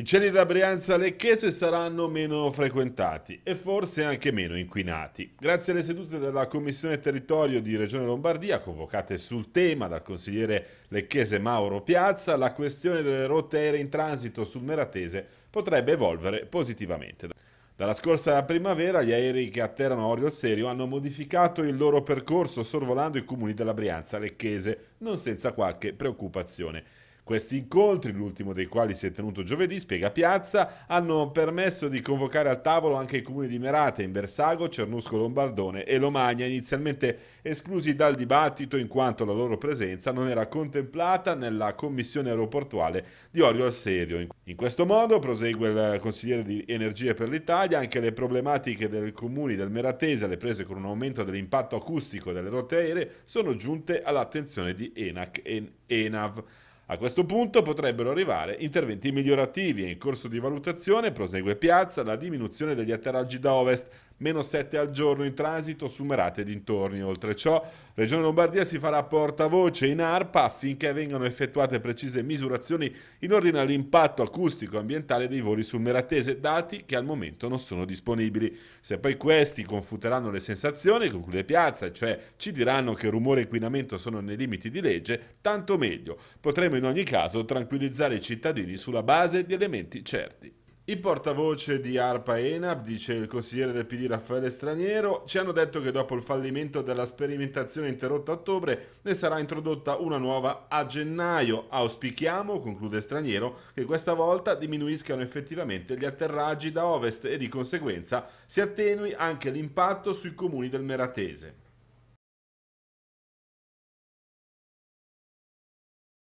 I cieli da Brianza Lecchese saranno meno frequentati e forse anche meno inquinati. Grazie alle sedute della Commissione Territorio di Regione Lombardia, convocate sul tema dal consigliere Lecchese Mauro Piazza, la questione delle rotte aeree in transito sul Meratese potrebbe evolvere positivamente. Dalla scorsa primavera gli aerei che atterrano a Orio Serio hanno modificato il loro percorso sorvolando i comuni della Brianza Lecchese, non senza qualche preoccupazione. Questi incontri, l'ultimo dei quali si è tenuto giovedì, spiega Piazza, hanno permesso di convocare al tavolo anche i comuni di Merate, Inversago, Cernusco Lombardone e Lomagna, inizialmente esclusi dal dibattito in quanto la loro presenza non era contemplata nella commissione aeroportuale di Orio al Serio. In questo modo, prosegue il consigliere di Energie per l'Italia, anche le problematiche dei comuni del Meratese, alle prese con un aumento dell'impatto acustico delle rotte aeree, sono giunte all'attenzione di ENAC e ENAV. A questo punto potrebbero arrivare interventi migliorativi e in corso di valutazione, prosegue Piazza, la diminuzione degli atterraggi da ovest meno 7 al giorno in transito su Merate e dintorni. Oltre ciò, Regione Lombardia si farà portavoce in ARPA affinché vengano effettuate precise misurazioni in ordine all'impatto acustico e ambientale dei voli sul Meratese, dati che al momento non sono disponibili. Se poi questi confuteranno le sensazioni, conclude Piazza, cioè ci diranno che rumore e inquinamento sono nei limiti di legge, tanto meglio. Potremo in ogni caso tranquillizzare i cittadini sulla base di elementi certi. Il portavoce di ARPA ENAP, dice il consigliere del PD Raffaele Straniero, ci hanno detto che dopo il fallimento della sperimentazione interrotta a ottobre ne sarà introdotta una nuova a gennaio. Auspichiamo, conclude Straniero, che questa volta diminuiscano effettivamente gli atterraggi da ovest e di conseguenza si attenui anche l'impatto sui comuni del Meratese.